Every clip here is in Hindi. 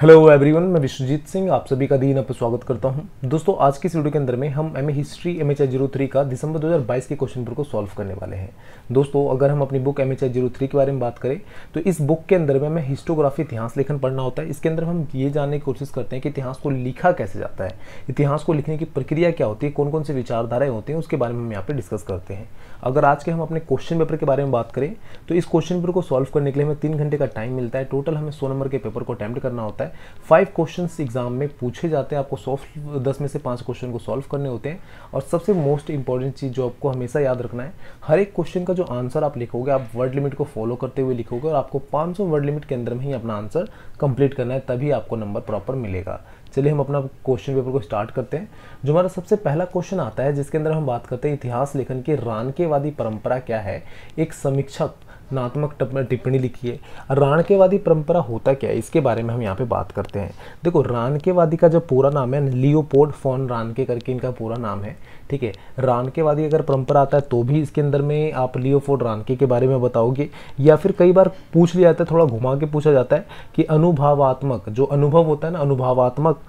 हेलो एवरीवन मैं विश्वजीत सिंह आप सभी का दिन पर स्वागत करता हूं दोस्तों आज की इस वीडियो के अंदर में हम M history M H I zero three का दिसंबर 2022 के क्वेश्चन पेपर को सॉल्व करने वाले हैं दोस्तों अगर हम अपनी book M H I zero three के बारे में बात करें तो इस बुक के अंदर में हमें हिस्टोग्राफी इतिहास लेखन पढ़ना होता है इसके अंदर हम ये जानने की कोशिश करते हैं कि इतिहास को लिखा कैसे जाता है इतिहास को लिखने की प्रक्रिया क्या होती है कौन कौन सी विचारधाराएं होती हैं उसके बारे में हम यहाँ पर डिस्कस करते हैं अगर आज के हम अपने क्वेश्चन पेपर के बारे में बात करें तो इस क्वेश्चन पेपर को सॉल्व करने के लिए हमें तीन घंटे का टाइम मिलता है टोटल हमें सौ नंबर के पेपर को अटैम्प्ट करना होता है फाइव क्वेश्चन एग्जाम में पूछे जाते हैं आपको सॉफ्ट दस में से पाँच क्वेश्चन को सॉल्व करने होते हैं और सबसे मोस्ट इंपॉर्टेंट चीज़ जो आपको हमेशा याद रखना है हर एक क्वेश्चन का जो आंसर आप लिखोगे आप वर्ड लिमिट को फॉलो करते हुए लिखोगे और आपको पाँच वर्ड लिमिट के अंदर में ही अपना आंसर कंप्लीट करना है तभी आपको नंबर प्रॉपर मिलेगा चलिए हम अपना क्वेश्चन पेपर को स्टार्ट करते हैं जो हमारा सबसे पहला क्वेश्चन आता है जिसके अंदर हम बात करते हैं इतिहास लेखन की रानकेवादी परंपरा क्या है एक समीक्षक नात्मक टिप्पणी लिखी है राणकेवादी परंपरा होता क्या है इसके बारे में हम यहाँ पे बात करते हैं देखो राणकेवादी का जो पूरा नाम है लियोपोर्ड फॉन रानके करके इनका पूरा नाम है ठीक है रानकेवादी अगर परंपरा आता है तो भी इसके अंदर में आप लियोफोर्ड रानके के बारे में बताओगे या फिर कई बार पूछ लिया जाता है थोड़ा घुमा के पूछा जाता है कि अनुभवात्मक जो अनुभव होता है ना अनुभवात्मक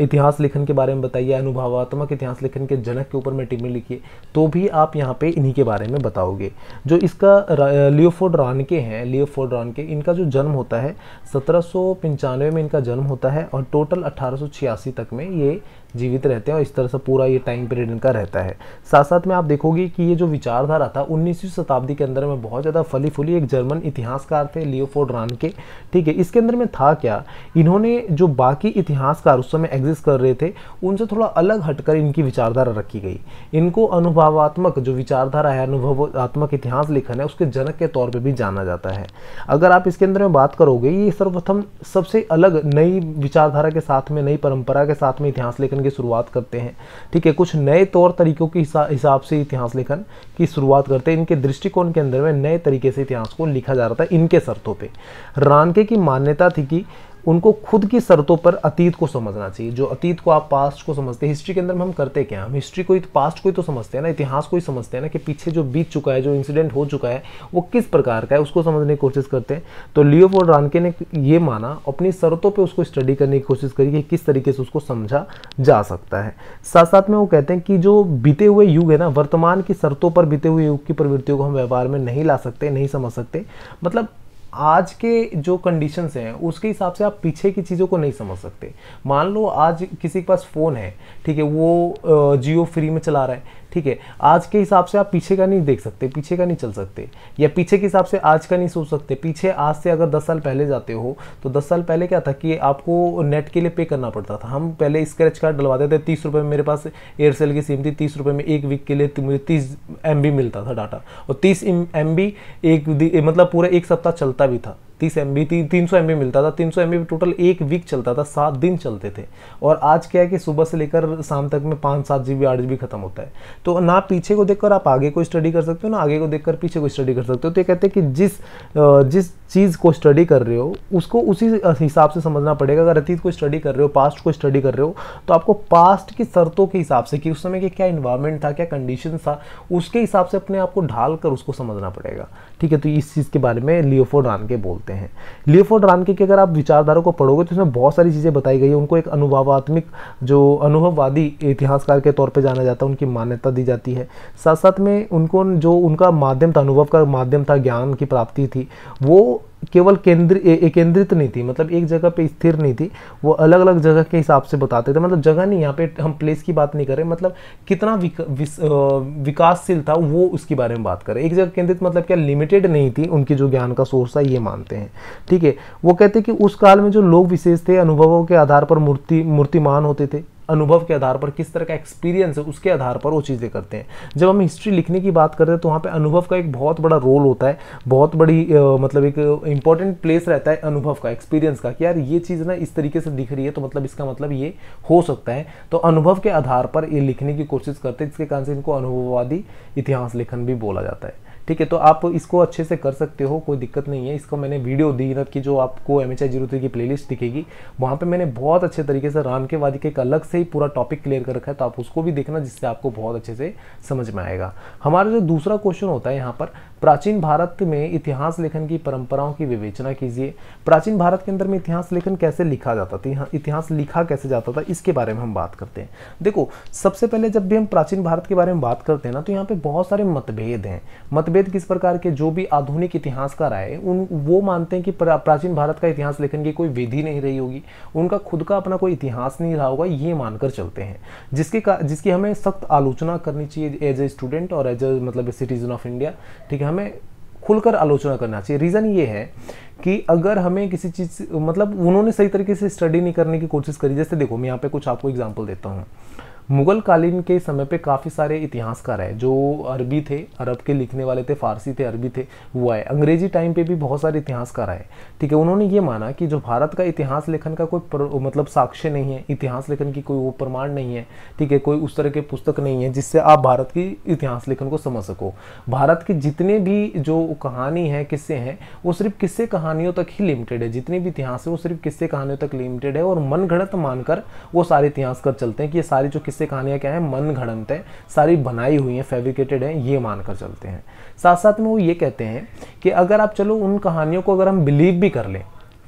इतिहास लेखन के बारे में बताइए अनुभवात्मक इतिहास लेखन के जनक के ऊपर में टिप्पणी लिखिए तो भी आप यहाँ पे इन्हीं के बारे में बताओगे जो इसका लियो लियोफोर्ड रानके हैं लियोफोर्ड रानके इनका जो जन्म होता है सत्रह में इनका जन्म होता है और टोटल अठारह तक में ये जीवित रहते हैं और इस तरह से पूरा ये टाइम पीरियड इनका रहता है साथ साथ में आप देखोगे कि ये जो विचारधारा था उन्नीसवीं शताब्दी के अंदर में बहुत ज़्यादा फली फुली एक जर्मन इतिहासकार थे लियोफोर्ड रान के ठीक है इसके अंदर में था क्या इन्होंने जो बाकी इतिहासकार उस समय एग्जिस्ट कर रहे थे उनसे थोड़ा अलग हटकर इनकी विचारधारा रखी गई इनको अनुभवात्मक जो विचारधारा है अनुभवात्मक इतिहास लेखन है उसके जनक के तौर पर भी जाना जाता है अगर आप इसके अंदर में बात करोगे ये सर्वप्रथम सबसे अलग नई विचारधारा के साथ में नई परंपरा के साथ में इतिहास लेखन की शुरुआत करते हैं ठीक है कुछ नए तौर तरीकों के हिसाब से इतिहास लेखन की शुरुआत करते हैं इनके दृष्टिकोण के अंदर में नए तरीके से इतिहास को लिखा जा रहा था इनके शर्तों पर रानके की मान्यता थी कि उनको खुद की शर्तों पर अतीत को समझना चाहिए जो अतीत को आप पास्ट को समझते हैं हिस्ट्री के अंदर में हम करते क्या हम हिस्ट्री को पास्ट तो को ही तो समझते हैं ना इतिहास को ही समझते हैं ना कि पीछे जो बीत चुका है जो इंसिडेंट हो चुका है वो किस प्रकार का है उसको समझने की कोशिश करते हैं तो लियो रानके ने ये माना अपनी शर्तों पर उसको स्टडी करने की कोशिश करी कि किस तरीके से उसको समझा जा सकता है साथ साथ में वो कहते हैं कि जो बीते हुए युग है ना वर्तमान की शर्तों पर बीते हुए युग की प्रवृत्तियों को हम व्यवहार में नहीं ला सकते नहीं समझ सकते मतलब आज के जो कंडीशंस हैं उसके हिसाब से आप पीछे की चीज़ों को नहीं समझ सकते मान लो आज किसी के पास फ़ोन है ठीक है वो जियो फ्री में चला रहा है ठीक है आज के हिसाब से आप पीछे का नहीं देख सकते पीछे का नहीं चल सकते या पीछे के हिसाब से आज का नहीं सोच सकते पीछे आज से अगर दस साल पहले जाते हो तो दस साल पहले क्या था कि आपको नेट के लिए पे करना पड़ता था हम पहले स्क्रैच कार्ड डलवाते थे तीस रुपये में मेरे पास एयरसेल की सिम थी तीस रुपये में एक वीक के लिए तो मुझे तीस एम मिलता था डाटा और तीस एम एक मतलब पूरा एक सप्ताह चलता भी था तीस एम बी ती, तीन सौ एम बी मिलता था तीन सौ एम बी टोटल एक वीक चलता था सात दिन चलते थे और आज क्या है कि सुबह से लेकर शाम तक में पाँच सात जी बी आठ जी बी खत्म होता है तो ना पीछे को देखकर आप आगे को स्टडी कर सकते हो ना आगे को देखकर पीछे को स्टडी कर सकते हो तो ये कहते हैं कि जिस जिस चीज़ को स्टडी कर रहे हो उसको उसी हिसाब से समझना पड़ेगा अगर अतीत को स्टडी कर रहे हो पास्ट को स्टडी कर रहे हो तो आपको पास्ट की शर्तों के हिसाब से कि उस समय के क्या इन्वायरमेंट था क्या कंडीशन था उसके हिसाब से अपने आप को ढाल कर उसको समझना पड़ेगा ठीक है तो इस चीज़ के बारे में लियोफोर्ड रानके बोलते हैं लियोफोर्ड रानके की अगर आप विचारधारा को पढ़ोगे तो उसमें बहुत सारी चीज़ें बताई गई है उनको एक अनुभवात्मक जो अनुभववादी इतिहासकार के तौर पर जाना जाता है उनकी मान्यता दी जाती है साथ साथ में उनको जो उनका माध्यम था अनुभव का माध्यम था ज्ञान की प्राप्ति थी वो केवल केंद्र केंद्रित नहीं थी मतलब एक जगह पे स्थिर नहीं थी वो अलग अलग जगह के हिसाब से बताते थे मतलब जगह नहीं यहाँ पे हम प्लेस की बात नहीं करें मतलब कितना विक, विकासशील था वो उसके बारे में बात करें एक जगह केंद्रित मतलब क्या लिमिटेड नहीं थी उनकी जो ज्ञान का सोर्स था ये मानते हैं ठीक है वो कहते कि उस काल में जो लोग विशेष थे अनुभवों के आधार पर मूर्ति मूर्तिमान होते थे अनुभव के आधार पर किस तरह का एक्सपीरियंस है उसके आधार पर वो चीज़ें करते हैं जब हम हिस्ट्री लिखने की बात करते हैं तो वहाँ पर अनुभव का एक बहुत बड़ा रोल होता है बहुत बड़ी मतलब एक इंपॉर्टेंट प्लेस रहता है अनुभव का एक्सपीरियंस का कि यार ये चीज़ ना इस तरीके से दिख रही है तो मतलब इसका मतलब ये हो सकता है तो अनुभव के आधार पर ये लिखने की कोशिश करते हैं जिसके कारण से इनको अनुभववादी इतिहास लेखन भी बोला जाता है ठीक है तो आप इसको अच्छे से कर सकते हो कोई दिक्कत नहीं है इसको मैंने वीडियो दी रख की जो आपको M H I zero three की प्लेलिस्ट दिखेगी वहाँ पे मैंने बहुत अच्छे तरीके से राम के वादी के एक अलग से ही पूरा टॉपिक क्लियर कर रखा है तो आप उसको भी देखना जिससे आपको बहुत अच्छे से समझ में आएगा हमारा जो दूसरा क्वेश्चन होता है यहाँ पर प्राचीन भारत में इतिहास लेखन की परंपराओं की विवेचना कीजिए प्राचीन भारत के अंदर में इतिहास लेखन कैसे लिखा जाता था इतिहास लिखा कैसे जाता था इसके बारे में हम बात करते हैं देखो सबसे पहले जब भी हम प्राचीन भारत के बारे में बात करते हैं ना तो यहाँ पे बहुत सारे मतभेद हैं मतभेद ऋग्वेद किस प्रकार के जो भी आधुनिक इतिहासकार आए उन वो मानते हैं कि प्रा, प्राचीन भारत का इतिहास लेखन की कोई विधि नहीं रही होगी उनका खुद का अपना कोई इतिहास नहीं रहा होगा ये मानकर चलते हैं जिसके जिसकी हमें सख्त आलोचना करनी चाहिए एज ए स्टूडेंट और एज ए मतलब सिटीजन ऑफ इंडिया ठीक है हमें खुलकर आलोचना करना चाहिए रीज़न ये है कि अगर हमें किसी चीज़ मतलब उन्होंने सही तरीके से स्टडी नहीं करने की कोशिश करी जैसे देखो मैं यहाँ पे कुछ आपको एग्जांपल देता हूँ मुग़ल कालीन के समय पे काफ़ी सारे इतिहासकार हैं जो अरबी थे अरब के लिखने वाले थे फारसी थे अरबी थे वो आए अंग्रेजी टाइम पे भी बहुत सारे इतिहासकार आए ठीक है उन्होंने ये माना कि जो भारत का इतिहास लेखन का कोई पर, मतलब साक्ष्य नहीं है इतिहास लेखन की कोई वो प्रमाण नहीं है ठीक है कोई उस तरह के पुस्तक नहीं है जिससे आप भारत की इतिहास लेखन को समझ सको भारत की जितने भी जो कहानी है किस्से हैं वो सिर्फ किस्से कहानियों तक ही लिमिटेड है जितने भी इतिहास है वो सिर्फ किस्से कहानियों तक लिमिटेड है और मनगढ़ंत मानकर वो सारे इतिहासकार चलते हैं कि ये सारी जो किस्से किस्से कहानियाँ क्या है मन घड़नते हैं सारी बनाई हुई हैं फेब्रिकेटेड हैं ये मानकर चलते हैं साथ साथ में वो ये कहते हैं कि अगर आप चलो उन कहानियों को अगर हम बिलीव भी कर लें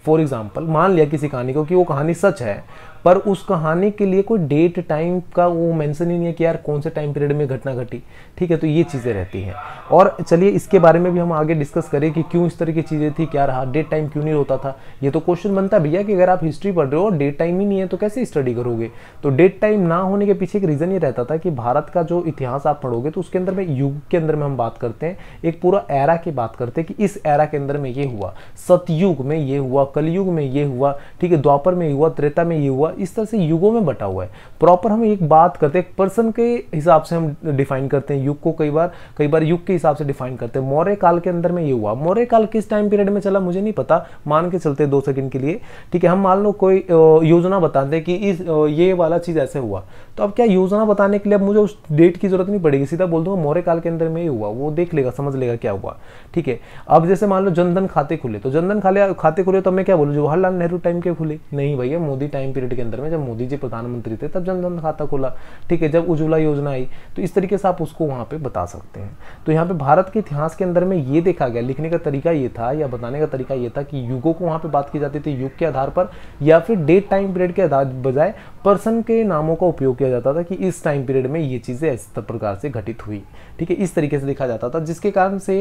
फॉर एग्जाम्पल मान लिया किसी कहानी को कि वो कहानी सच है पर उस कहानी के लिए कोई डेट टाइम का वो मेंशन ही नहीं है कि यार कौन से टाइम पीरियड में घटना घटी ठीक है तो ये चीज़ें रहती हैं और चलिए इसके बारे में भी हम आगे डिस्कस करें कि क्यों इस तरह की चीज़ें थी क्या रहा डेट टाइम क्यों नहीं होता था ये तो क्वेश्चन बनता भैया कि अगर आप हिस्ट्री पढ़ रहे हो और डेट टाइम ही नहीं है तो कैसे स्टडी करोगे तो डेट टाइम ना होने के पीछे एक रीज़न ये रहता था कि भारत का जो इतिहास आप पढ़ोगे तो उसके अंदर में युग के अंदर में हम बात करते हैं एक पूरा एरा की बात करते हैं कि इस एरा के अंदर में ये हुआ सतयुग में ये हुआ कलयुग में ये हुआ ठीक है द्वापर में ये हुआ त्रेता में ये हुआ हुआ इस तरह से युगों में बटा हुआ है प्रॉपर हम एक बात करते हैं एक पर्सन के हिसाब से हम डिफाइन करते हैं युग को कई बार कई बार युग के हिसाब से डिफाइन करते हैं मौर्य काल के अंदर में ये हुआ मौर्य काल किस टाइम पीरियड में चला मुझे नहीं पता मान के चलते दो सेकंड के लिए ठीक है हम मान लो कोई योजना बताते हैं कि इस ये वाला चीज़ ऐसे हुआ तो अब क्या योजना बताने के लिए अब मुझे उस डेट की जरूरत नहीं पड़ेगी सीधा बोल दूंगा मौर्य काल के अंदर में ही हुआ वो देख लेगा समझ लेगा क्या हुआ ठीक है अब जैसे मान लो जनधन खाते खुले तो जनधन खाले खाते खुले तो मैं क्या बोलूँ जवाहरलाल नेहरू टाइम के खुले नहीं भैया मोदी टाइम पीरियड के अंदर में जब मोदी जी प्रधानमंत्री थे तब जनधन खाता खोला ठीक है जब उज्ज्वला योजना आई तो इस तरीके से आप उसको वहाँ पर बता सकते हैं तो यहाँ पे भारत के इतिहास के अंदर में ये देखा गया लिखने का तरीका ये था या बताने का तरीका ये था कि युगों को वहाँ पर बात की जाती थी युग के आधार पर या फिर डेट टाइम पीरियड के आधार बजाय पर्सन के नामों का उपयोग किया जाता था कि इस टाइम पीरियड में ये चीज़ें इस प्रकार से घटित हुई ठीक है इस तरीके से देखा जाता था जिसके कारण से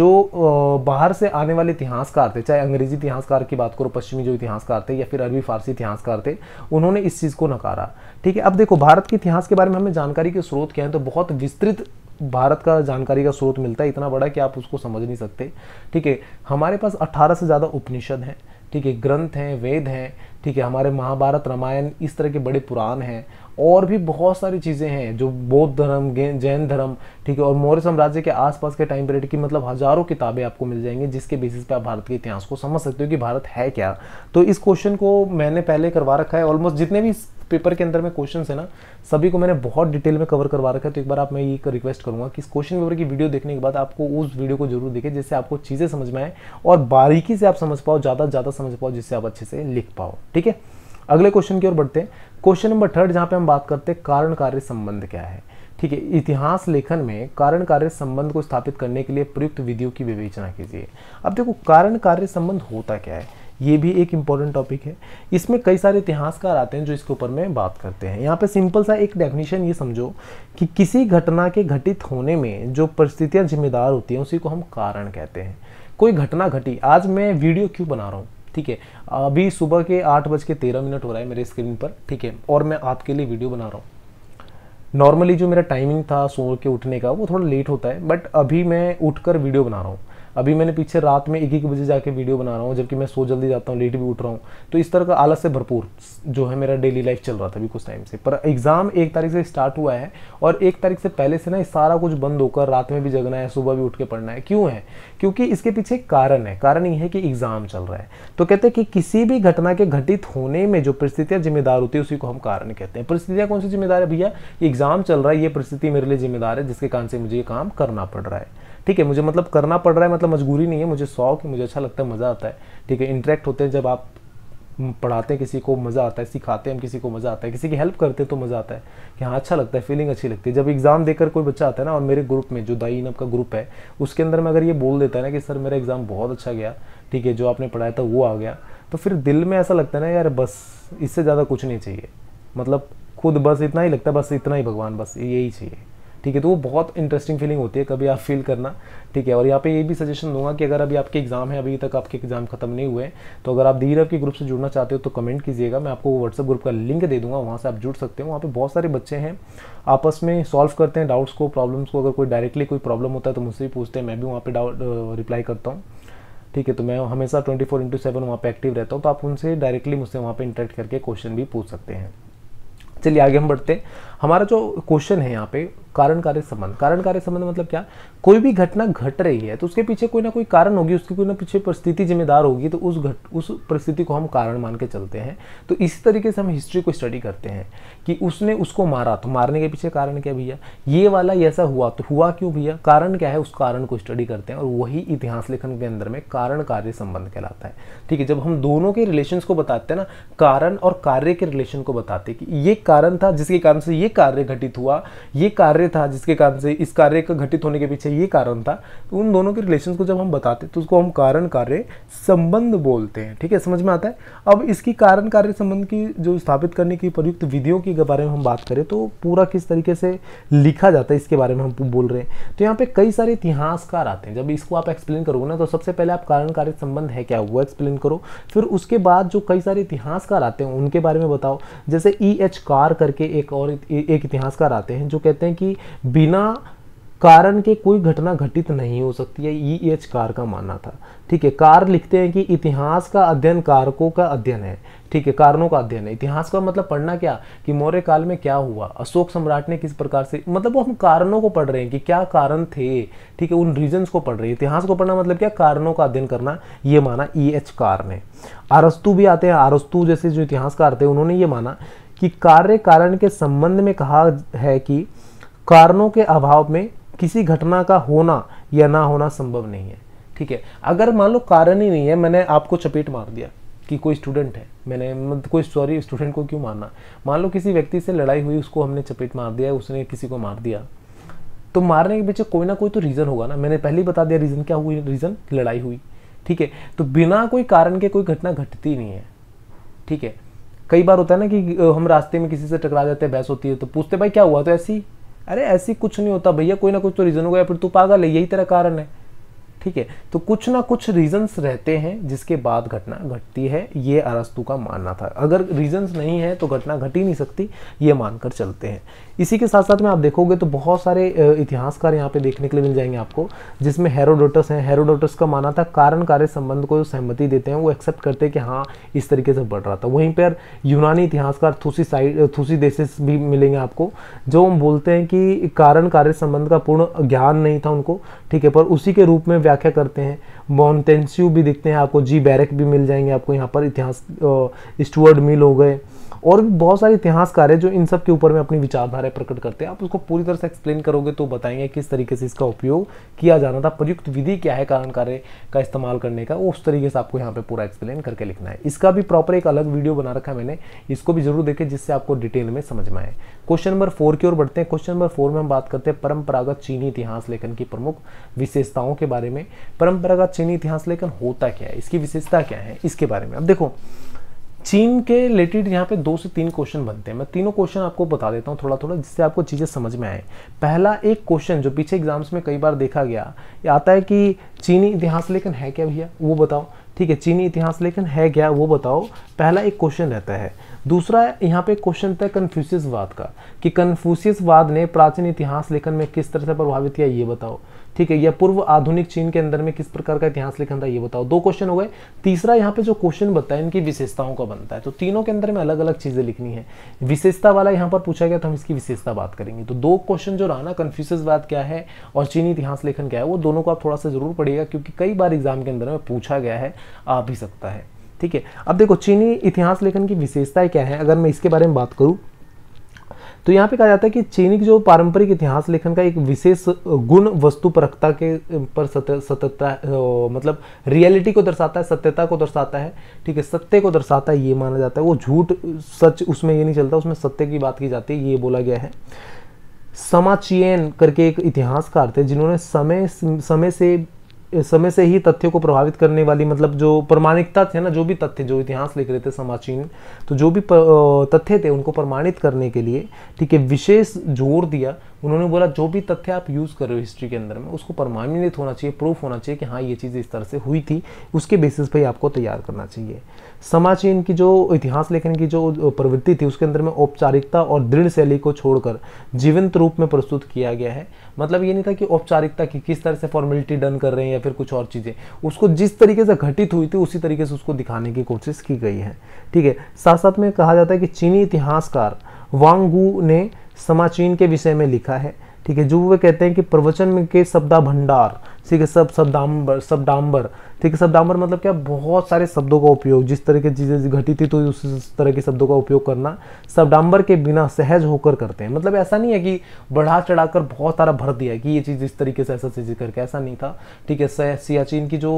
जो बाहर से आने वाले इतिहासकार थे चाहे अंग्रेजी इतिहासकार की बात करो पश्चिमी जो इतिहासकार थे या फिर अरबी फारसी इतिहासकार थे उन्होंने इस चीज़ को नकारा ठीक है अब देखो भारत के इतिहास के बारे में हमें जानकारी के स्रोत क्या हैं तो बहुत विस्तृत भारत का जानकारी का स्रोत मिलता है इतना बड़ा कि आप उसको समझ नहीं सकते ठीक है हमारे पास 18 से ज़्यादा उपनिषद हैं ठीक है ग्रंथ हैं वेद हैं ठीक है हमारे महाभारत रामायण इस तरह के बड़े पुराण हैं और भी बहुत सारी चीज़ें हैं जो बौद्ध धर्म जैन धर्म ठीक है और मौर्य साम्राज्य के आसपास के टाइम पीरियड की मतलब हज़ारों किताबें आपको मिल जाएंगी जिसके बेसिस पे आप भारत के इतिहास को समझ सकते हो कि भारत है क्या तो इस क्वेश्चन को मैंने पहले करवा रखा है ऑलमोस्ट जितने भी पेपर के अंदर में क्वेश्चन है ना सभी को मैंने बहुत डिटेल में कवर करवा रखा है तो एक बार आप मैं ये रिक्वेस्ट करूँगा कि इस क्वेश्चन पेपर की वीडियो देखने के बाद आपको उस वीडियो को जरूर देखें जिससे आपको चीज़ें समझ में आए और बारीकी से आप समझ पाओ ज़्यादा ज़्यादा समझ पाओ जिससे आप अच्छे से लिख पाओ ठीक है अगले क्वेश्चन की ओर बढ़ते हैं क्वेश्चन नंबर थर्ड जहाँ पे हम बात करते हैं कारण कार्य संबंध क्या है ठीक है इतिहास लेखन में कारण कार्य संबंध को स्थापित करने के लिए प्रयुक्त विधियों की विवेचना कीजिए अब देखो कारण कार्य संबंध होता क्या है ये भी एक इम्पॉर्टेंट टॉपिक है इसमें कई सारे इतिहासकार आते हैं जो इसके ऊपर में बात करते हैं यहाँ पे सिंपल सा एक डेफिनेशन ये समझो कि किसी घटना के घटित होने में जो परिस्थितियाँ जिम्मेदार होती हैं उसी को हम कारण कहते हैं कोई घटना घटी आज मैं वीडियो क्यों बना रहा हूँ ठीक है अभी सुबह के आठ बज के तेरह मिनट हो रहा है मेरे स्क्रीन पर ठीक है और मैं आपके लिए वीडियो बना रहा हूँ नॉर्मली जो मेरा टाइमिंग था सो के उठने का वो थोड़ा लेट होता है बट अभी मैं उठकर वीडियो बना रहा हूँ अभी मैंने पीछे रात में एक एक बजे जाके वीडियो बना रहा हूँ जबकि मैं सो जल्दी जाता हूँ लेट भी उठ रहा हूँ तो इस तरह का आलस से भरपूर जो है मेरा डेली लाइफ चल रहा था अभी कुछ टाइम से पर एग्ज़ाम एक तारीख से स्टार्ट हुआ है और एक तारीख से पहले से ना सारा कुछ बंद होकर रात में भी जगना है सुबह भी उठ के पढ़ना है क्यों है क्योंकि इसके पीछे कारण है कारण ये है कि एग्ज़ाम चल रहा है तो कहते हैं कि किसी भी घटना के घटित होने में जो परिस्थितियाँ जिम्मेदार होती है उसी को हम कारण कहते हैं परिस्थितियाँ कौन सी जिम्मेदार है भैया एग्ज़ाम चल रहा है ये परिस्थिति मेरे लिए जिम्मेदार है जिसके कारण से मुझे ये काम करना पड़ रहा है ठीक है मुझे मतलब करना पड़ रहा है मतलब मजबूरी नहीं है मुझे शौक है मुझे अच्छा लगता है मज़ा आता है ठीक है इंटरेक्ट होते हैं जब आप पढ़ाते हैं किसी को मज़ा आता है सिखाते हैं हम किसी को मज़ा आता है किसी की हेल्प करते हैं तो मज़ा आता है कि हाँ अच्छा लगता है फीलिंग अच्छी लगती है जब एग्ज़ाम देकर कोई बच्चा आता है ना और मेरे ग्रुप में जो दाई नब का ग्रुप है उसके अंदर में अगर ये बोल देता है ना कि सर मेरा एग्ज़ाम बहुत अच्छा गया ठीक है जो आपने पढ़ाया था वो आ गया तो फिर दिल में ऐसा लगता है ना यार बस इससे ज़्यादा कुछ नहीं चाहिए मतलब खुद बस इतना ही लगता है बस इतना ही भगवान बस यही चाहिए ठीक है तो वो बहुत इंटरेस्टिंग फीलिंग होती है कभी आप फील करना ठीक है और यहाँ पे ये भी सजेशन दूंगा कि अगर अभी आपके एग्जाम है अभी तक आपके एग्जाम खत्म नहीं हुए तो अगर आप धीरव के ग्रुप से जुड़ना चाहते हो तो कमेंट कीजिएगा मैं आपको व्हाट्सअप ग्रुप का लिंक दे दूंगा वहाँ से आप जुड़ सकते हो वहाँ पर बहुत सारे बच्चे हैं आपस में सॉल्व करते हैं डाउट्स को प्रॉब्लम्स को अगर कोई डायरेक्टली कोई प्रॉब्लम होता है तो मुझसे भी पूछते हैं मैं भी वहाँ पर डाउट रिप्लाई करता हूँ ठीक है तो मैं हमेशा ट्वेंटी फोर इंटू सेवन वहाँ पर एक्टिव रहता हूँ तो आप उनसे डायरेक्टली मुझसे वहाँ पर इंटरेक्ट करके क्वेश्चन भी पूछ सकते हैं चलिए आगे हम बढ़ते हैं हमारा जो क्वेश्चन है यहाँ पे कारण कार्य संबंध कारण कार्य संबंध मतलब क्या कोई भी घटना घट रही है तो उसके पीछे कोई ना कोई कारण होगी उसकी कोई ना पीछे परिस्थिति जिम्मेदार होगी तो उस घट उस परिस्थिति को हम कारण मान के चलते हैं तो इसी तरीके से हम हिस्ट्री को स्टडी करते हैं कि उसने उसको मारा तो मारने के पीछे कारण क्या भैया ये वाला ऐसा हुआ तो हुआ क्यों भैया कारण क्या है उस कारण को स्टडी करते हैं और वही इतिहास लेखन के अंदर में कारण कार्य संबंध कहलाता है ठीक है जब हम दोनों के रिलेशन को बताते हैं ना कारण और कार्य के रिलेशन को बताते कि ये कारण था जिसके कारण से ये कार्य घटित हुआ ये कार्य था जिसके कारण से इस कार्य का घटित होने के पीछे ये कारण था तो उन दोनों के रिलेशन को जब हम बताते तो उसको हम कारण कार्य संबंध बोलते हैं ठीक है समझ में आता है अब इसकी कारण कार्य संबंध की जो स्थापित करने की प्रयुक्त विधियों के बारे में हम बात करें तो पूरा किस तरीके से लिखा जाता है इसके बारे में हम बोल रहे हैं तो यहाँ पे कई सारे इतिहासकार आते हैं जब इसको आप एक्सप्लेन करोगे ना तो सबसे पहले आप कारण कार्य संबंध है क्या वो एक्सप्लेन करो फिर उसके बाद जो कई सारे इतिहासकार आते हैं उनके बारे में बताओ जैसे ई एच कार करके एक और एक इतिहासकार आते हैं जो कहते हैं कि बिना कारण के कोई घटना घटित नहीं हो सकती है ई एच कार का मानना था ठीक है कार लिखते हैं कि इतिहास का अध्ययन कारकों का अध्ययन है ठीक है कारणों का अध्ययन है इतिहास का मतलब पढ़ना क्या कि मौर्य काल में क्या हुआ अशोक सम्राट ने किस प्रकार से मतलब वो हम कारणों को पढ़ रहे हैं कि क्या कारण थे ठीक है उन रीजन्स को पढ़ रहे हैं इतिहास को पढ़ना मतलब क्या कारणों का अध्ययन करना ये माना ई एच कार ने आरस्तु भी आते हैं आरस्तु जैसे जो इतिहासकार थे उन्होंने ये माना कि कार्य कारण के संबंध में कहा है कि कारणों के अभाव में किसी घटना का होना या ना होना संभव नहीं है ठीक है अगर मान लो कारण ही नहीं है मैंने आपको चपेट मार दिया कि कोई स्टूडेंट है मैंने कोई सॉरी स्टूडेंट को क्यों मारना मान लो किसी व्यक्ति से लड़ाई हुई उसको हमने चपेट मार दिया उसने किसी को मार दिया तो मारने के पीछे कोई ना कोई तो रीज़न होगा ना मैंने पहले ही बता दिया रीज़न क्या हुई रीज़न लड़ाई हुई ठीक है तो बिना कोई कारण के कोई घटना घटती नहीं है ठीक है कई बार होता है ना कि हम रास्ते में किसी से टकरा जाते हैं बहस होती है तो पूछते भाई क्या हुआ तो ऐसी अरे ऐसी कुछ नहीं होता भैया कोई ना कुछ तो रीज़न होगा या फिर तू पागल है यही तेरा कारण है ठीक है तो कुछ ना कुछ रीजंस रहते हैं जिसके बाद घटना घटती है ये अरस्तु का मानना था अगर रीजंस नहीं है तो घटना घट ही नहीं सकती ये मानकर चलते हैं इसी के साथ साथ में आप देखोगे तो बहुत सारे इतिहासकार यहाँ पे देखने के लिए मिल जाएंगे आपको जिसमें हेरोडोटस हैं हेरोडोटस का माना था कारण कार्य संबंध को सहमति देते हैं वो एक्सेप्ट करते हैं कि हाँ इस तरीके से बढ़ रहा था वहीं पर यूनानी इतिहासकार थूसी साइड थूसी देसेस भी मिलेंगे आपको जो हम बोलते हैं कि कारण कार्य संबंध का पूर्ण ज्ञान नहीं था उनको ठीक है पर उसी के रूप में व्याख्या करते हैं मॉन्टेंस्यू भी दिखते हैं आपको जी बैरक भी मिल जाएंगे आपको यहाँ पर इतिहास स्टूअर्ड मिल हो गए और भी बहुत सारे इतिहासकार हैं जो इन सब के ऊपर में अपनी विचारधारा प्रकट करते हैं आप उसको पूरी तरह से एक्सप्लेन करोगे तो बताएंगे किस तरीके से इसका उपयोग किया जाना था प्रयुक्त विधि क्या है कारण कार्य का इस्तेमाल करने का उस तरीके से आपको यहाँ पे पूरा एक्सप्लेन करके लिखना है इसका भी प्रॉपर एक अलग वीडियो बना रखा है मैंने इसको भी जरूर देखें जिससे आपको डिटेल में समझ में आए क्वेश्चन नंबर फोर की ओर बढ़ते हैं क्वेश्चन नंबर फोर में हम बात करते हैं परंपरागत चीनी इतिहास लेखन की प्रमुख विशेषताओं के बारे में परंपरागत चीनी इतिहास लेखन होता क्या है इसकी विशेषता क्या है इसके बारे में अब देखो चीन के रिलेटेड यहाँ पे दो से तीन क्वेश्चन बनते हैं मैं तीनों क्वेश्चन आपको बता देता हूँ थोड़ा थोड़ा जिससे आपको चीज़ें समझ में आए पहला एक क्वेश्चन जो पीछे एग्जाम्स में कई बार देखा गया ये आता है कि चीनी इतिहास लेखन है क्या भैया वो बताओ ठीक है चीनी इतिहास लेखन है क्या वो बताओ पहला एक क्वेश्चन रहता है दूसरा यहाँ पे क्वेश्चन था कन्फ्यूशियसवाद का कि कन्फ्यूशियसवाद ने प्राचीन इतिहास लेखन में किस तरह से प्रभावित किया ये बताओ ठीक है या पूर्व आधुनिक चीन के अंदर में किस प्रकार का इतिहास लेखन था ये बताओ दो क्वेश्चन हो गए तीसरा यहाँ पे जो क्वेश्चन बताया इनकी विशेषताओं का बनता है तो तीनों के अंदर में अलग अलग चीजें लिखनी है विशेषता वाला यहाँ पर पूछा गया तो हम इसकी विशेषता बात करेंगे तो दो क्वेश्चन जो रहा ना कन्फ्यूज बात क्या है और चीनी इतिहास लेखन क्या है वो दोनों को आप थोड़ा सा जरूर पढ़िएगा क्योंकि कई बार एग्जाम के अंदर में पूछा गया है आ भी सकता है ठीक है अब देखो चीनी इतिहास लेखन की विशेषताएं क्या है अगर मैं इसके बारे में बात करूं तो यहाँ पे कहा जाता है कि चीनी जो पारंपरिक इतिहास लेखन का एक विशेष गुण वस्तु परखता के पर सत्यता मतलब रियलिटी को दर्शाता है सत्यता को दर्शाता है ठीक है सत्य को दर्शाता है ये माना जाता है वो झूठ सच उसमें ये नहीं चलता उसमें सत्य की बात की जाती है ये बोला गया है समाचियन करके एक इतिहासकार थे जिन्होंने समय समय से समय से ही तथ्यों को प्रभावित करने वाली मतलब जो प्रमाणिकता थे ना जो भी तथ्य जो इतिहास लिख रहे थे समाचीन तो जो भी तथ्य थे उनको प्रमाणित करने के लिए ठीक है विशेष जोर दिया उन्होंने बोला जो भी तथ्य आप यूज़ कर रहे हो हिस्ट्री के अंदर में उसको प्रमाणित होना चाहिए प्रूफ होना चाहिए कि हाँ ये चीज़ इस तरह से हुई थी उसके बेसिस पर ही आपको तैयार करना चाहिए समाचीन की जो इतिहास लेखन की जो प्रवृत्ति थी उसके अंदर में औपचारिकता और दृढ़ शैली को छोड़कर जीवंत रूप में प्रस्तुत किया गया है मतलब ये नहीं था कि औपचारिकता की किस तरह से फॉर्मेलिटी डन कर रहे हैं या फिर कुछ और चीज़ें उसको जिस तरीके से घटित हुई थी उसी तरीके से उसको दिखाने की कोशिश की गई है ठीक है साथ साथ में कहा जाता है कि चीनी इतिहासकार वांगू ने समाचीन के विषय में लिखा है ठीक है जो वे कहते हैं कि प्रवचन के शब्दा भंडार ठीक है सब शब्दाम्बर शब्दाम्बर ठीक है शब्दाम्बर मतलब क्या बहुत सारे शब्दों का उपयोग जिस तरह की चीज़ें घटी थी तो उस तरह के शब्दों का उपयोग करना शब्दाम्बर के बिना सहज होकर करते हैं मतलब ऐसा नहीं है कि बढ़ा चढ़ाकर बहुत सारा भर दिया कि ये चीज़ इस तरीके से ऐसा चीज़ करके ऐसा नहीं था ठीक है सियाचिन की जो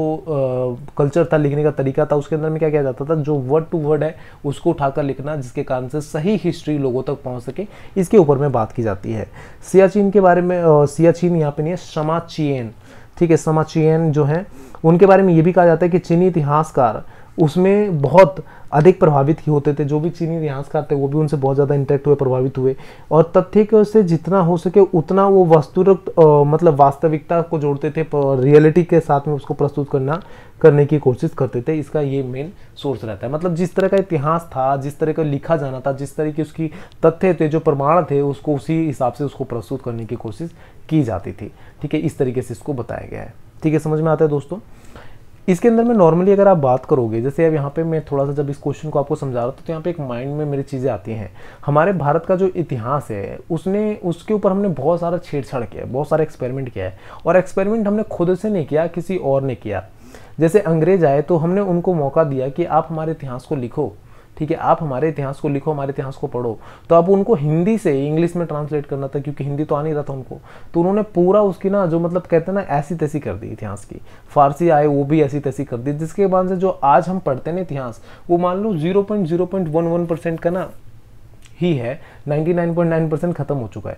कल्चर था लिखने का तरीका था उसके अंदर में क्या किया जाता था जो वर्ड टू वर्ड है उसको उठाकर लिखना जिसके कारण से सही हिस्ट्री लोगों तक पहुँच सके इसके ऊपर में बात की जाती है सियाचिन के बारे में सियाचिन यहाँ पे नहीं है समाचियन ठीक है समाचियन जो है उनके बारे में ये भी कहा जाता है कि चीनी इतिहासकार उसमें बहुत अधिक प्रभावित ही होते थे जो भी चीनी इतिहासकार थे वो भी उनसे बहुत ज़्यादा इंटरेक्ट हुए प्रभावित हुए और तथ्य के से जितना हो सके उतना वो वस्तुरक्त मतलब वास्तविकता को जोड़ते थे रियलिटी के साथ में उसको प्रस्तुत करना करने की कोशिश करते थे इसका ये मेन सोर्स रहता है मतलब जिस तरह का इतिहास था जिस तरह का लिखा जाना था जिस तरह की उसकी तथ्य थे जो प्रमाण थे उसको उसी हिसाब से उसको प्रस्तुत करने की कोशिश की जाती थी ठीक है इस तरीके से इसको बताया गया है ठीक है समझ में आता है दोस्तों इसके अंदर में नॉर्मली अगर आप बात करोगे जैसे अब यहाँ पे मैं थोड़ा सा जब इस क्वेश्चन को आपको समझा रहा था तो यहाँ पे एक माइंड में मेरी चीज़ें आती हैं हमारे भारत का जो इतिहास है उसने उसके ऊपर हमने बहुत सारा छेड़छाड़ किया है बहुत सारा एक्सपेरिमेंट किया है और एक्सपेरिमेंट हमने खुद से नहीं किया किसी और ने किया जैसे अंग्रेज आए तो हमने उनको मौका दिया कि आप हमारे इतिहास को लिखो ठीक है आप हमारे इतिहास को लिखो हमारे इतिहास को पढ़ो तो अब उनको हिंदी से इंग्लिश में ट्रांसलेट करना था क्योंकि हिंदी तो आ नहीं रहा था उनको तो उन्होंने पूरा उसकी ना जो मतलब कहते हैं ना ऐसी तैसी कर दी इतिहास की फारसी आए वो भी ऐसी तैसी कर दी जिसके बाद से जो आज हम पढ़ते हैं ना इतिहास वो मान लो zero point zero point one one percent का ना ही है 99.9 परसेंट खत्म हो चुका है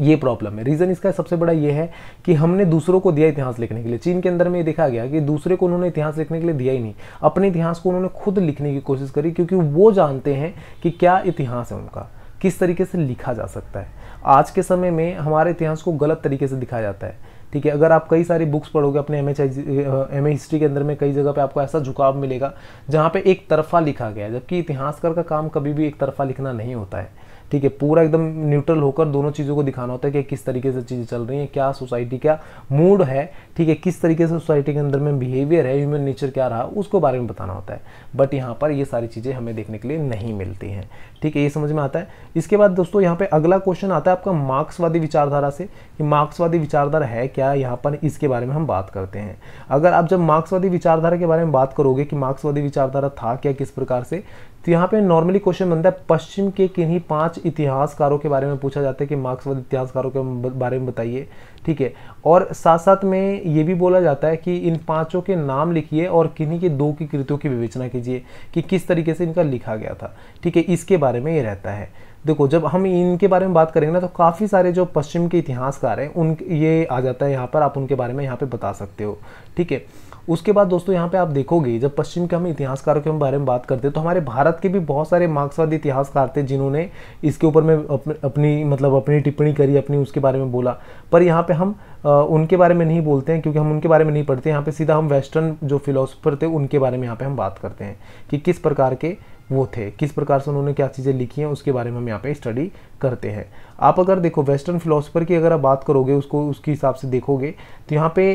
ये प्रॉब्लम है रीज़न इसका सबसे बड़ा ये है कि हमने दूसरों को दिया इतिहास लिखने के लिए चीन के अंदर में ये देखा गया कि दूसरे को उन्होंने इतिहास लिखने के लिए दिया ही नहीं अपने इतिहास को उन्होंने खुद लिखने की कोशिश करी क्योंकि वो जानते हैं कि क्या इतिहास है उनका किस तरीके से लिखा जा सकता है आज के समय में हमारे इतिहास को गलत तरीके से दिखाया जाता है ठीक है अगर आप कई सारी बुक्स पढ़ोगे अपने M H M A history के अंदर में कई जगह पे आपको ऐसा झुकाव मिलेगा जहाँ पे एक तरफा लिखा गया है जबकि इतिहासकार का काम कभी भी एक तरफा लिखना नहीं होता है ठीक है पूरा एकदम न्यूट्रल होकर दोनों चीज़ों को दिखाना होता है कि किस तरीके से चीज़ें चल रही हैं क्या सोसाइटी का मूड है ठीक है किस तरीके से सोसाइटी के अंदर में बिहेवियर है ह्यूमन नेचर क्या रहा उसको बारे में बताना होता है बट यहाँ पर ये सारी चीज़ें हमें देखने के लिए नहीं मिलती हैं ठीक है ये समझ में आता है इसके बाद दोस्तों यहाँ पे अगला क्वेश्चन आता है आपका मार्क्सवादी विचारधारा से कि मार्क्सवादी विचारधारा है क्या यहाँ पर इसके बारे में हम बात करते हैं अगर आप जब मार्क्सवादी विचारधारा के बारे में बात करोगे कि मार्क्सवादी विचारधारा था क्या किस प्रकार से तो यहाँ पे नॉर्मली क्वेश्चन बनता है पश्चिम के किन्हीं पांच इतिहासकारों के बारे में पूछा जाता है कि मार्क्सवाद इतिहासकारों के बारे में बताइए ठीक है और साथ साथ में ये भी बोला जाता है कि इन पांचों के नाम लिखिए और किन्हीं के दो की कृतियों की विवेचना कीजिए कि किस तरीके से इनका लिखा गया था ठीक है इसके बारे में ये रहता है देखो जब हम इनके बारे में बात करेंगे ना तो काफ़ी सारे जो पश्चिम के इतिहासकार हैं उन ये आ जाता है यहाँ पर आप उनके बारे में यहाँ पे बता सकते हो ठीक है उसके बाद दोस्तों यहाँ पे आप देखोगे जब पश्चिम के हम इतिहासकारों के बारे में बात करते हैं तो हमारे भारत के भी बहुत सारे मार्क्सवादी इतिहासकार थे जिन्होंने इसके ऊपर में अपनी मतलब अपनी टिप्पणी करी अपनी उसके बारे में बोला पर यहाँ पे हम उनके बारे में नहीं बोलते हैं क्योंकि हम उनके बारे में नहीं पढ़ते यहाँ पे सीधा हम वेस्टर्न जो फिलोसफर थे उनके बारे में यहाँ पे हम बात करते हैं कि किस प्रकार के वो थे किस प्रकार से उन्होंने क्या चीज़ें लिखी हैं उसके बारे में हम यहाँ पे स्टडी करते हैं आप अगर देखो वेस्टर्न फिलोसफ़र की अगर आप बात करोगे उसको उसके हिसाब से देखोगे तो यहाँ पे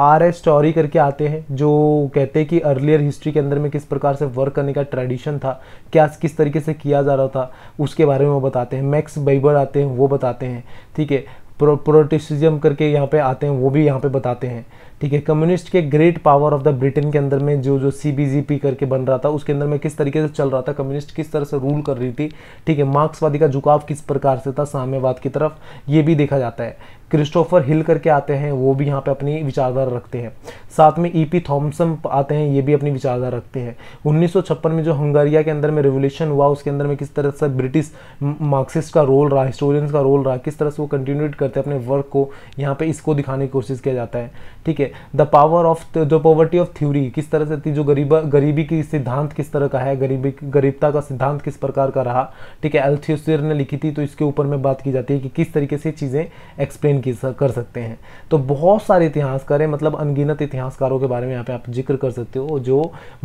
आर एस स्टोरी करके आते हैं जो कहते हैं कि अर्लियर हिस्ट्री के अंदर में किस प्रकार से वर्क करने का ट्रेडिशन था क्या किस तरीके से किया जा रहा था उसके बारे में वो बताते हैं मैक्स बेबर आते हैं वो बताते हैं ठीक है प्रो प्रोटिसिज्म करके यहाँ पे आते हैं वो भी यहाँ पे बताते हैं ठीक है कम्युनिस्ट के great power of the Britain के अंदर में जो जो सी करके बन रहा था उसके अंदर में किस तरीके से चल रहा था कम्युनिस्ट किस तरह से रूल कर रही थी ठीक है मार्क्सवादी का झुकाव किस प्रकार से था साम्यवाद की तरफ ये भी देखा जाता है क्रिस्टोफर हिल करके आते हैं वो भी यहाँ पे अपनी विचारधारा रखते हैं साथ में ई पी थॉम्सन आते हैं ये भी अपनी विचारधारा रखते हैं उन्नीस में जो हंगारिया के अंदर में रेवोल्यूशन हुआ उसके अंदर में किस तरह से ब्रिटिश मार्क्सिस्ट का रोल रहा हिस्टोरियंस का रोल रहा किस तरह से वो कंटिन्यूट करते हैं अपने वर्क को यहाँ पे इसको दिखाने की कोशिश किया जाता है ठीक है the power of the poverty of theory किस तरह से थी जो गरीबा गरीबी की सिद्धांत किस तरह का है गरीबी गरीबता का सिद्धांत किस प्रकार का रहा ठीक है एल्थियोसियर ने लिखी थी तो इसके ऊपर में बात की जाती है कि किस तरीके से चीज़ें एक्सप्लेन अध्ययन की कर सकते हैं तो बहुत सारे इतिहासकार हैं मतलब अनगिनत इतिहासकारों के बारे में यहाँ पे आप जिक्र कर सकते हो जो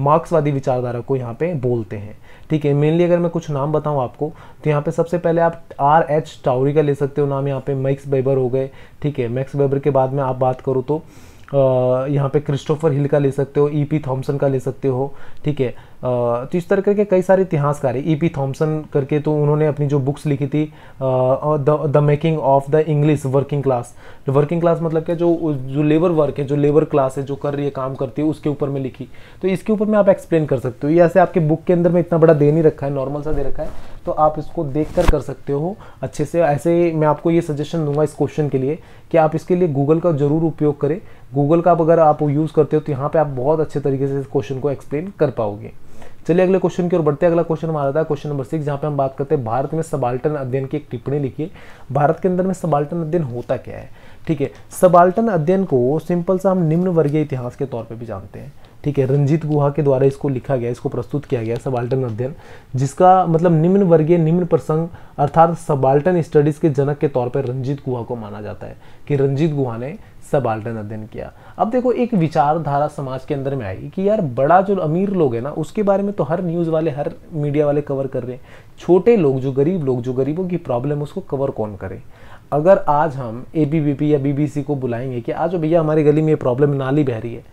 मार्क्सवादी विचारधारा को यहाँ पे बोलते हैं ठीक है मेनली अगर मैं कुछ नाम बताऊँ आपको तो यहाँ पे सबसे पहले आप आर एच टाउरी का ले सकते हो नाम यहाँ पे मैक्स बेबर हो गए ठीक है मैक्स बेबर के बाद में आप बात करो तो यहाँ पे क्रिस्टोफर हिल का ले सकते हो ई पी थॉम्सन का ले सकते हो ठीक है तो इस तरह के कई सारे इतिहासकार ई पी थॉम्सन करके तो उन्होंने अपनी जो बुक्स लिखी थी the making of the English working class working class मतलब क्या जो जो लेबर वर्क है जो लेबर क्लास है जो कर रही है काम करती है उसके ऊपर में लिखी तो इसके ऊपर में आप एक्सप्लेन कर सकते हो या ऐसे आपके बुक के अंदर में इतना बड़ा दे नहीं रखा है नॉर्मल सा दे रखा है तो आप इसको देख कर कर सकते हो अच्छे से ऐसे मैं आपको ये सजेशन दूंगा इस क्वेश्चन के लिए कि आप इसके लिए गूगल का ज़रूर उपयोग करें गूगल का अगर आप यूज़ करते हो तो यहाँ पर आप बहुत अच्छे तरीके से इस क्वेश्चन को एक्सप्लेन कर पाओगे चलिए अगले क्वेश्चन की ओर बढ़ते हैं अगला क्वेश्चन हमारा था क्वेश्चन नंबर सिक्स जहाँ पे हम बात करते हैं भारत में सबाल्टन अध्ययन की एक टिप्पणी लिखिए भारत के अंदर में सबाल्टन अध्ययन होता क्या है ठीक है सबाल्टन अध्ययन को सिंपल सा हम निम्न वर्गीय इतिहास के तौर पर भी जानते हैं ठीक है रंजीत गुहा के द्वारा इसको लिखा गया इसको प्रस्तुत किया गया सबाल्टन अध्ययन जिसका मतलब निम्न वर्गीय निम्न प्रसंग अर्थात सबाल्टन स्टडीज़ के जनक के तौर पर रंजीत गुहा को माना जाता है कि रंजीत गुहा ने सबाल्टन अध्ययन किया अब देखो एक विचारधारा समाज के अंदर में आई कि यार बड़ा जो अमीर लोग है ना उसके बारे में तो हर न्यूज़ वाले हर मीडिया वाले कवर कर रहे हैं छोटे लोग जो गरीब लोग जो गरीबों की प्रॉब्लम उसको कवर कौन करे अगर आज हम ए या बीबीसी को बुलाएंगे कि आज भैया हमारे गली में ये प्रॉब्लम नाली बह रही है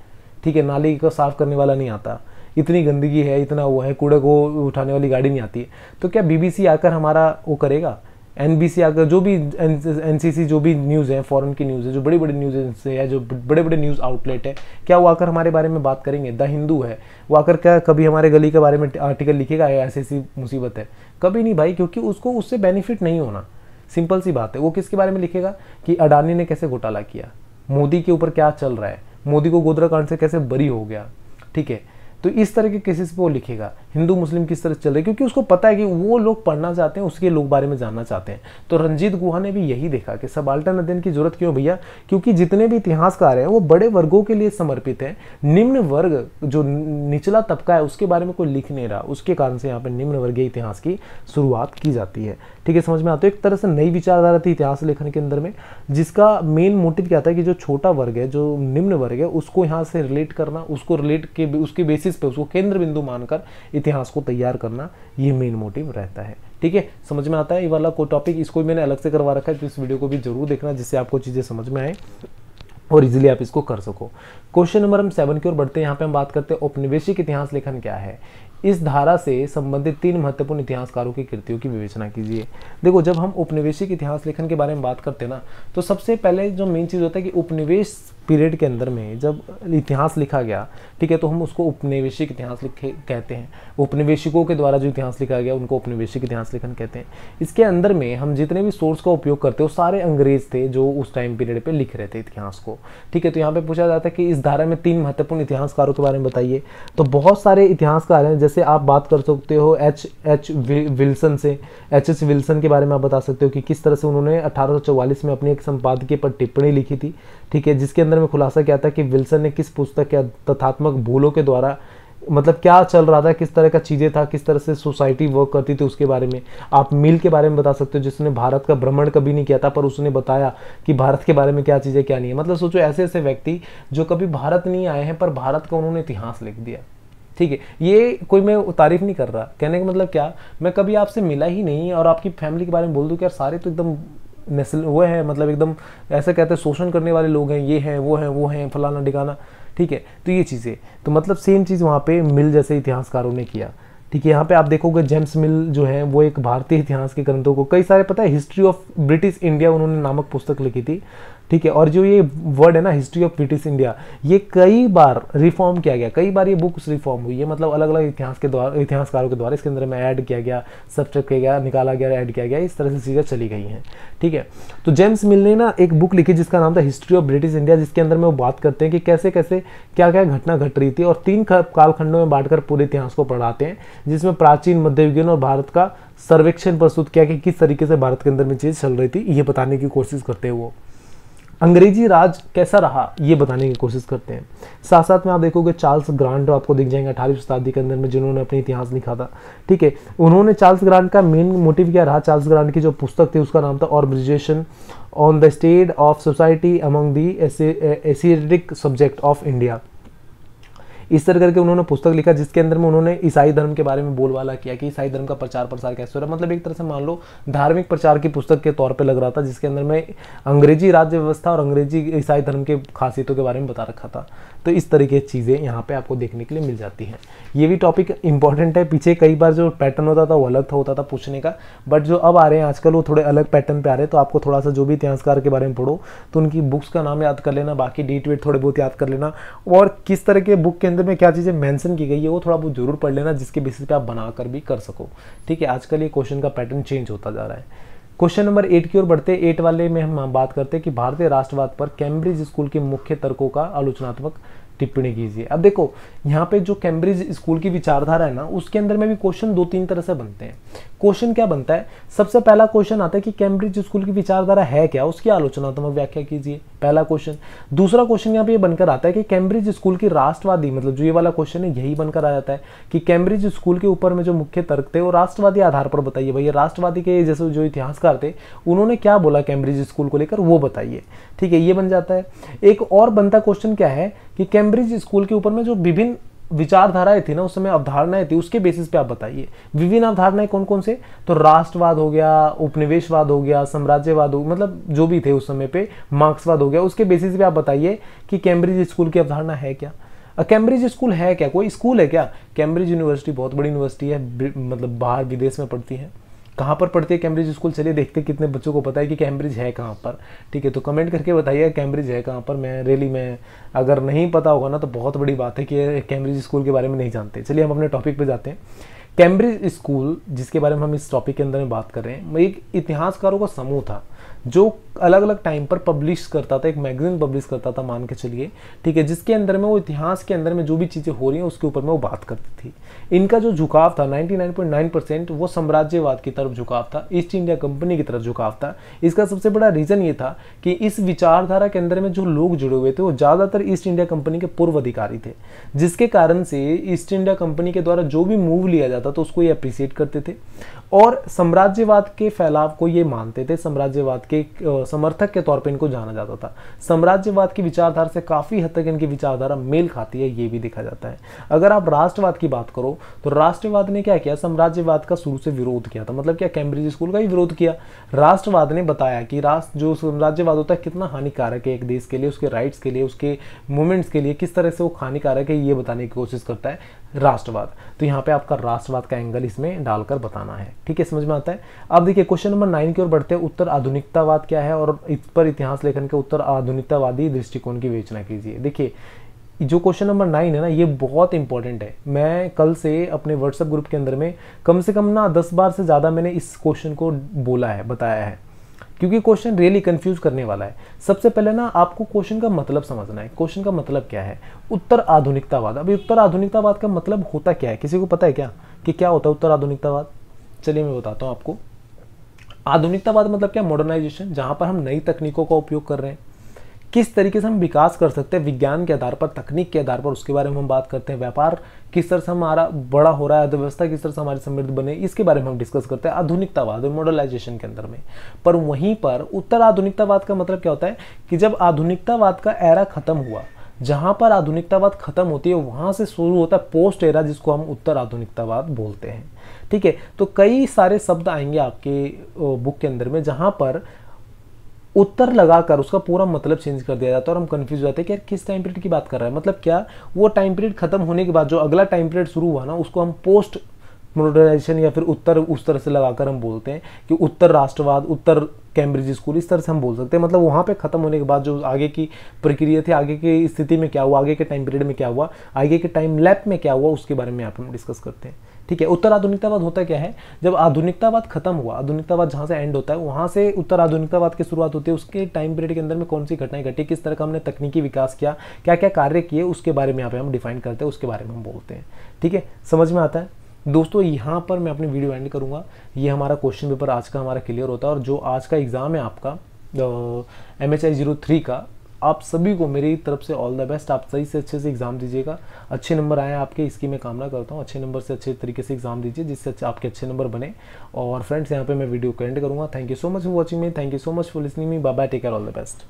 ठीक है नाली को साफ़ करने वाला नहीं आता इतनी गंदगी है इतना वो है कूड़े को उठाने वाली गाड़ी नहीं आती है तो क्या बीबीसी आकर हमारा वो करेगा एन बी सी आकर जो भी एन सी सी जो भी न्यूज़ है फ़ॉरन की न्यूज़ है जो बड़ी बड़ी न्यूज़ है जो बड़े बड़े न्यूज़ आउटलेट है क्या वो आकर हमारे बारे में बात करेंगे द हिंदू है वो आकर क्या कभी हमारे गली के बारे में आर्टिकल लिखेगा ऐसी ऐसी मुसीबत है कभी नहीं भाई क्योंकि उसको उससे बेनिफिट नहीं होना सिंपल सी बात है वो किसके बारे में लिखेगा कि अडानी ने कैसे घोटाला किया मोदी के ऊपर क्या चल रहा है मोदी को गोदरा कांड से कैसे बरी हो गया ठीक है तो इस तरह के केसेस पे वो लिखेगा हिंदू मुस्लिम किस तरह चल रही है क्योंकि उसको पता है कि वो लोग पढ़ना चाहते हैं उसके लोग बारे में जानना चाहते हैं तो रंजीत गुहा ने भी यही देखा कि सब अल्टन अध्ययन की जरूरत क्यों भैया क्योंकि जितने भी इतिहासकार हैं वो बड़े वर्गों के लिए समर्पित हैं निम्न वर्ग जो निचला तबका है उसके बारे में कोई लिख नहीं रहा उसके कारण से यहाँ पर निम्न वर्गीय इतिहास की शुरुआत की जाती है ठीक है समझ में आते एक तरह से नई विचारधारा थी इतिहास लेखन के अंदर में जिसका मेन मोटिव क्या था कि जो छोटा वर्ग है जो निम्न वर्ग है उसको यहाँ से रिलेट करना उसको रिलेट के उसके बेसिस बेसिस पे उसको केंद्र बिंदु मानकर इतिहास को तैयार करना ये मेन मोटिव रहता है ठीक है समझ में आता है ये वाला कोई टॉपिक इसको मैंने अलग से करवा रखा है तो इस वीडियो को भी जरूर देखना जिससे आपको चीज़ें समझ में आए और इजीली आप इसको कर सको क्वेश्चन नंबर हम सेवन की ओर बढ़ते हैं यहाँ पे हम बात करते हैं औपनिवेशिक इतिहास लेखन क्या है इस धारा से संबंधित तीन महत्वपूर्ण इतिहासकारों की कृतियों की विवेचना कीजिए देखो जब हम उपनिवेशिक इतिहास लेखन के बारे में बात करते हैं ना तो सबसे पहले जो मेन चीज़ होता है कि उपनिवेश पीरियड के अंदर में जब इतिहास लिखा गया ठीक है तो हम उसको उपनिवेशिक इतिहास लिखे कहते हैं उपनिवेशिकों के द्वारा जो इतिहास लिखा गया उनको उपनिवेशिक इतिहास लिखन कहते हैं इसके अंदर में हम जितने भी सोर्स का उपयोग करते हो सारे अंग्रेज थे जो उस टाइम पीरियड पर लिख रहे थे इतिहास को ठीक है तो यहाँ पर पूछा जाता है कि इस धारा में तीन महत्वपूर्ण इतिहासकारों के बारे में बताइए तो बहुत सारे इतिहासकार हैं जैसे आप बात कर सकते हो एच एच विल्सन से एच एच विल्सन के बारे में आप बता सकते हो कि किस तरह से उन्होंने अठारह में अपने एक संपादकीय पर टिप्पणी लिखी थी ठीक है जिसके अंदर अंदर में खुलासा किया था कि विल्सन ने किस पुस्तक के तथात्मक भूलों के द्वारा मतलब क्या चल रहा था किस तरह का चीज़ें था किस तरह से सोसाइटी वर्क करती थी उसके बारे में आप मिल के बारे में बता सकते हो जिसने भारत का भ्रमण कभी नहीं किया था पर उसने बताया कि भारत के बारे में क्या चीज़ें क्या नहीं है मतलब सोचो ऐसे ऐसे व्यक्ति जो कभी भारत नहीं आए हैं पर भारत का उन्होंने इतिहास लिख दिया ठीक है ये कोई मैं तारीफ नहीं कर रहा कहने का मतलब क्या मैं कभी आपसे मिला ही नहीं और आपकी फैमिली के बारे में बोल दूँ कि यार सारे तो एकदम नस्ल वो है मतलब एकदम ऐसा कहते हैं शोषण करने वाले लोग हैं ये हैं वो हैं वो हैं फलाना ढिकाना ठीक है तो ये चीज़ें तो मतलब सेम चीज़ वहाँ पे मिल जैसे इतिहासकारों ने किया ठीक है यहाँ पे आप देखोगे जेम्स मिल जो है वो एक भारतीय इतिहास के ग्रंथों को कई सारे पता है हिस्ट्री ऑफ ब्रिटिश इंडिया उन्होंने नामक पुस्तक लिखी थी ठीक है और जो ये वर्ड है ना हिस्ट्री ऑफ ब्रिटिश इंडिया ये कई बार रिफॉर्म किया गया कई बार ये बुक्स रिफॉर्म हुई है मतलब अलग अलग इतिहास के द्वारा इतिहासकारों के द्वारा इसके अंदर में ऐड किया गया चेक किया गया निकाला गया ऐड किया गया इस तरह से चीज़ें चली गई हैं ठीक है तो जेम्स मिल ने ना एक बुक लिखी जिसका नाम था हिस्ट्री ऑफ ब्रिटिश इंडिया जिसके अंदर में वो बात करते हैं कि कैसे कैसे क्या क्या घटना घट रही थी और तीन कालखंडों में बांटकर पूरे इतिहास को पढ़ाते हैं जिसमें प्राचीन मध्ययुगीन और भारत का सर्वेक्षण प्रस्तुत किया कि किस तरीके से भारत के अंदर में चीज़ चल रही थी ये बताने की कोशिश करते हैं वो अंग्रेजी राज कैसा रहा ये बताने की कोशिश करते हैं साथ साथ में आप देखोगे चार्ल्स ग्रांट तो आपको दिख जाएंगे अठारहवीं शताब्दी के अंदर में जिन्होंने अपने इतिहास लिखा था ठीक है उन्होंने चार्ल्स ग्रांट का मेन मोटिव क्या रहा चार्ल्स ग्रांट की जो पुस्तक थी उसका नाम था observation on the state of society among the Asiatic subject of India इस तरह करके उन्होंने पुस्तक लिखा जिसके अंदर में उन्होंने ईसाई धर्म के बारे में बोलवाला किया कि ईसाई धर्म का प्रचार प्रसार कैसे हो रहा है मतलब एक तरह से मान लो धार्मिक प्रचार की पुस्तक के तौर पर लग रहा था जिसके अंदर में अंग्रेजी राज्य व्यवस्था और अंग्रेजी ईसाई धर्म के खासियतों के बारे में बता रखा था तो इस तरीके की चीज़ें यहाँ पे आपको देखने के लिए मिल जाती हैं ये भी टॉपिक इंपॉर्टेंट है पीछे कई बार जो पैटर्न होता था वो अलग था होता था पूछने का बट जो अब आ रहे हैं आजकल वो थोड़े अलग पैटर्न पे आ रहे हैं तो आपको थोड़ा सा जो भी इतिहासकार के बारे में पढ़ो तो उनकी बुक्स का नाम याद कर लेना बाकी डेट वेट थोड़े बहुत याद कर लेना और किस तरह के बुक के अंदर में क्या चीज़ें मैंसन की गई है वो थोड़ा बहुत जरूर पढ़ लेना जिसके बेसिस पर आप बनाकर भी कर सको ठीक है आजकल ये क्वेश्चन का पैटर्न चेंज होता जा रहा है क्वेश्चन नंबर एट की ओर बढ़ते एट वाले में हम बात करते हैं कि भारतीय राष्ट्रवाद पर कैम्ब्रिज स्कूल के मुख्य तर्कों का आलोचनात्मक टिप्पणी कीजिए अब देखो यहाँ पे जो कैम्ब्रिज स्कूल की विचारधारा है ना उसके अंदर में भी क्वेश्चन दो तीन तरह से बनते हैं क्वेश्चन क्या बनता है सबसे पहला क्वेश्चन आता है कि कैम्ब्रिज स्कूल की विचारधारा है क्या उसकी आलोचनात्मक व्याख्या कीजिए पहला क्वेश्चन दूसरा क्वेश्चन यहाँ पे ये बनकर आता है कि कैम्ब्रिज स्कूल की राष्ट्रवादी मतलब जो ये वाला क्वेश्चन है यही बनकर आ जाता है कि कैम्ब्रिज स्कूल के ऊपर में जो मुख्य तर्क थे वो राष्ट्रवादी आधार पर बताइए भैया राष्ट्रवादी के जैसे जो इतिहासकार थे उन्होंने क्या बोला कैम्ब्रिज स्कूल को लेकर वो बताइए ठीक है ये बन जाता है एक और बनता क्वेश्चन क्या है कि कैम्ब्रिज स्कूल के ऊपर में जो विभिन्न विचारधाराएं थी ना उस समय अवधारणाएं थी उसके बेसिस पे आप बताइए विभिन्न अवधारणाएं कौन कौन से तो राष्ट्रवाद हो गया उपनिवेशवाद हो गया साम्राज्यवाद हो मतलब जो भी थे उस समय पे मार्क्सवाद हो गया उसके बेसिस पे आप बताइए कि कैम्ब्रिज स्कूल की अवधारणा है क्या कैम्ब्रिज स्कूल है क्या कोई स्कूल है क्या कैम्ब्रिज यूनिवर्सिटी बहुत बड़ी यूनिवर्सिटी है मतलब बाहर विदेश में पढ़ती है कहाँ पर पढ़ते हैं कैम्ब्रिज स्कूल चलिए देखते हैं कितने बच्चों को पता है कि कैम्ब्रिज है कहाँ पर ठीक है तो कमेंट करके बताइए कैम्ब्रिज है कहाँ पर मैं रियली मैं अगर नहीं पता होगा ना तो बहुत बड़ी बात है कि कैम्ब्रिज स्कूल के बारे में नहीं जानते चलिए हम अपने टॉपिक पर जाते हैं कैम्ब्रिज स्कूल जिसके बारे में हम इस टॉपिक के अंदर में बात कर रहे हैं एक इतिहासकारों का समूह था जो अलग अलग टाइम पर पब्लिश करता था एक मैगजीन पब्लिश करता था मान के चलिए ठीक है जिसके अंदर में वो इतिहास के अंदर में जो भी चीज़ें हो रही हैं उसके ऊपर में वो बात करती थी इनका जो झुकाव था 99.9 परसेंट वो साम्राज्यवाद की तरफ झुकाव था ईस्ट इंडिया कंपनी की तरफ झुकाव था इसका सबसे बड़ा रीज़न ये था कि इस विचारधारा के अंदर में जो लोग जुड़े हुए थे वो ज़्यादातर ईस्ट इंडिया कंपनी के पूर्व अधिकारी थे जिसके कारण से ईस्ट इंडिया कंपनी के द्वारा जो भी मूव लिया जाता तो उसको ये अप्रिसिएट करते थे और साम्राज्यवाद के फैलाव को ये मानते थे साम्राज्यवाद के समर्थक के तौर पर इनको जाना जाता था साम्राज्यवाद की विचारधारा से काफ़ी हद तक इनकी विचारधारा मेल खाती है ये भी देखा जाता है अगर आप राष्ट्रवाद की बात करो तो राष्ट्रवाद ने क्या किया साम्राज्यवाद का शुरू से विरोध किया था मतलब क्या कैम्ब्रिज स्कूल का ही विरोध किया राष्ट्रवाद ने बताया कि राष्ट्र जो साम्राज्यवाद होता है कितना हानिकारक है एक देश के लिए उसके राइट्स के लिए उसके मूवमेंट्स के लिए किस तरह से वो हानिकारक है ये बताने की कोशिश करता है राष्ट्रवाद तो यहाँ पे आपका राष्ट्रवाद का एंगल इसमें डालकर बताना है ठीक है समझ में आता है अब देखिए क्वेश्चन नंबर नाइन की ओर बढ़ते हैं उत्तर आधुनिकतावाद क्या है और इस पर इतिहास लेखन के उत्तर आधुनिकतावादी दृष्टिकोण की विवेचना कीजिए देखिए जो क्वेश्चन नंबर नाइन है ना ये बहुत इंपॉर्टेंट है मैं कल से अपने व्हाट्सएप ग्रुप के अंदर में कम से कम ना दस बार से ज़्यादा मैंने इस क्वेश्चन को बोला है बताया है क्योंकि क्वेश्चन रियली कंफ्यूज करने वाला है सबसे पहले ना आपको क्वेश्चन का मतलब समझना है क्वेश्चन का मतलब क्या है उत्तर आधुनिकतावाद अभी उत्तर आधुनिकतावाद का मतलब होता क्या है किसी को पता है क्या कि क्या होता है उत्तर आधुनिकतावाद चलिए मैं बताता हूँ आपको आधुनिकतावाद मतलब क्या मॉडर्नाइजेशन जहाँ पर हम नई तकनीकों का उपयोग कर रहे हैं किस तरीके से हम विकास कर सकते हैं विज्ञान के आधार पर तकनीक के आधार पर उसके बारे में हम बात करते हैं व्यापार किस तरह से हमारा बड़ा हो रहा है अर्थव्यवस्था किस तरह से हमारी समृद्ध बने इसके बारे में हम डिस्कस करते हैं आधुनिकतावाद और मॉडर्नाइजेशन के अंदर में पर वहीं पर उत्तर आधुनिकतावाद का मतलब क्या होता है कि जब आधुनिकतावाद का एरा खत्म हुआ जहां पर आधुनिकतावाद खत्म होती है वहां से शुरू होता है पोस्ट एरा जिसको हम उत्तर आधुनिकतावाद बोलते हैं ठीक है तो कई सारे शब्द आएंगे आपके बुक के अंदर में जहां पर उत्तर लगाकर उसका पूरा मतलब चेंज कर दिया जाता है और हम कन्फ्यूज हो जाते हैं कि यार किस टाइम पीरियड की बात कर रहा है मतलब क्या वो टाइम पीरियड खत्म होने के बाद जो अगला टाइम पीरियड शुरू हुआ ना उसको हम पोस्ट मॉडर्नाइजेशन या फिर उत्तर उस तरह से लगाकर हम बोलते हैं कि उत्तर राष्ट्रवाद उत्तर कैम्ब्रिज स्कूल इस तरह से हम बोल सकते हैं मतलब वहाँ पे ख़त्म होने के बाद जो आगे की प्रक्रिया थी आगे की स्थिति में क्या हुआ आगे के टाइम पीरियड में क्या हुआ आगे के टाइम लैप में क्या हुआ उसके बारे में आप हम डिस्कस करते हैं ठीक है उत्तर आधुनिकतावाद होता क्या है जब आधुनिकतावाद खत्म हुआ आधुनिकतावाद जहाँ से एंड होता है वहाँ से उत्तर आधुनिकतावाद की शुरुआत होती है उसके टाइम पीरियड के अंदर में कौन सी घटनाएं घटी किस तरह का हमने तकनीकी विकास किया क्या क्या कार्य किए उसके बारे में यहाँ पे हम डिफाइन करते हैं उसके बारे में हम बोलते हैं ठीक है समझ में आता है दोस्तों यहाँ पर मैं अपनी वीडियो एंड करूँगा ये हमारा क्वेश्चन पेपर आज का हमारा क्लियर होता है और जो आज का एग्ज़ाम है आपका M H I zero three का आप सभी को मेरी तरफ से ऑल द बेस्ट आप सही से अच्छे से एग्ज़ाम दीजिएगा अच्छे नंबर आए आपके इसकी मैं कामना करता हूँ अच्छे नंबर से अच्छे तरीके से एग्ज़ाम दीजिए जिससे आपके अच्छे नंबर बने और फ्रेंड्स यहाँ पर मैं वीडियो को करूँगा thank you so much for watching me thank you so much for listening me bye take care all the best